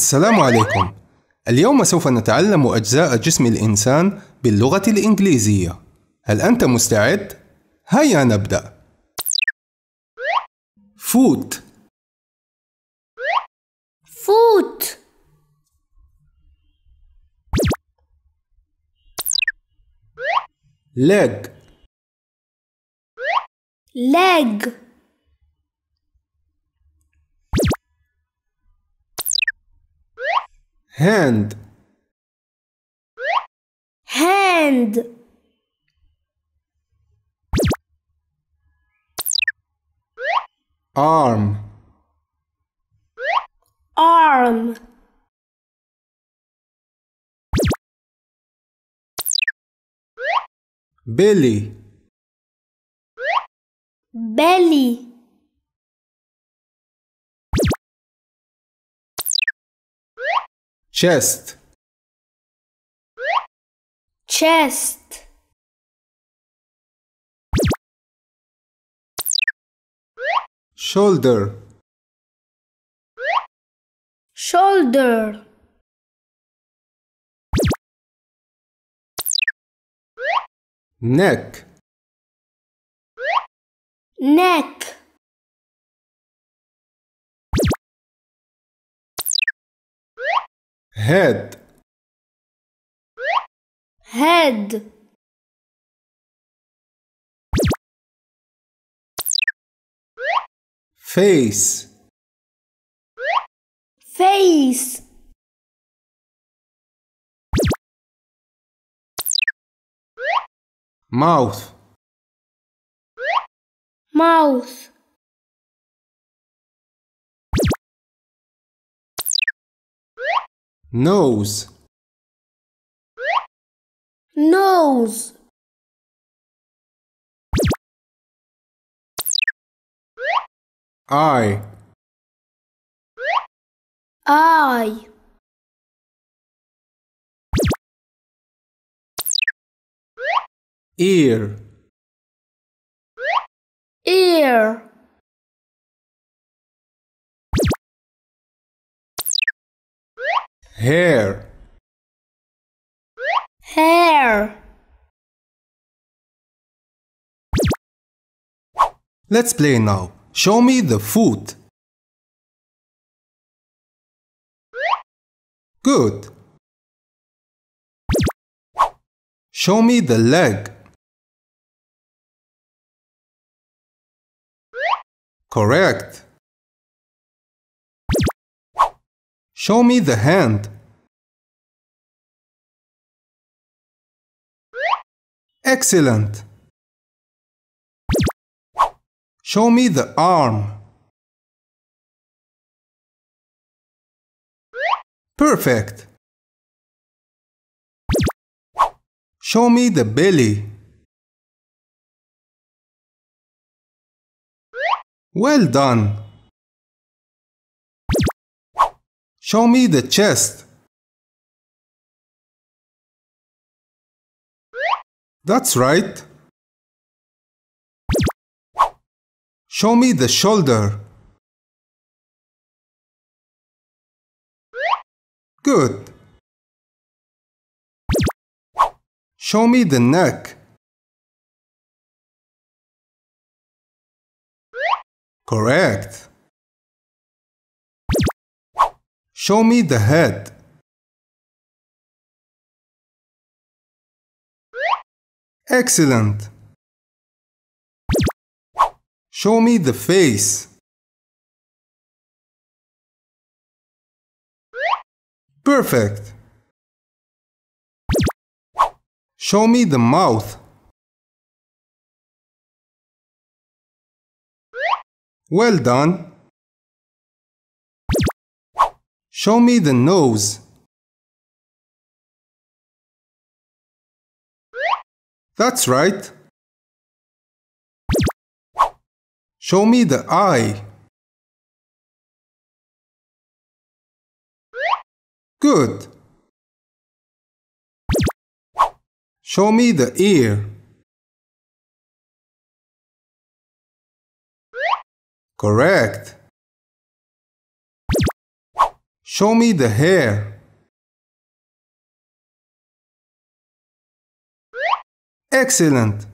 السلام عليكم اليوم سوف نتعلم أجزاء جسم الإنسان باللغة الإنجليزية هل أنت مستعد؟ هيا نبدأ فوت فوت leg leg hand hand arm arm belly belly chest chest shoulder shoulder neck neck head head face face mouth mouth nose nose eye eye ear ear hair hair Let's play now. Show me the foot. Good. Show me the leg. Correct. Show me the hand. Excellent. Show me the arm. Perfect. Show me the belly. Well done. Show me the chest. That's right. Show me the shoulder. Good. Show me the neck. Correct. Show me the head. Excellent. Show me the face. Perfect. Show me the mouth. Well done. Show me the nose. That's right. Show me the eye. Good. Show me the ear. Correct. Show me the hair. Excellent.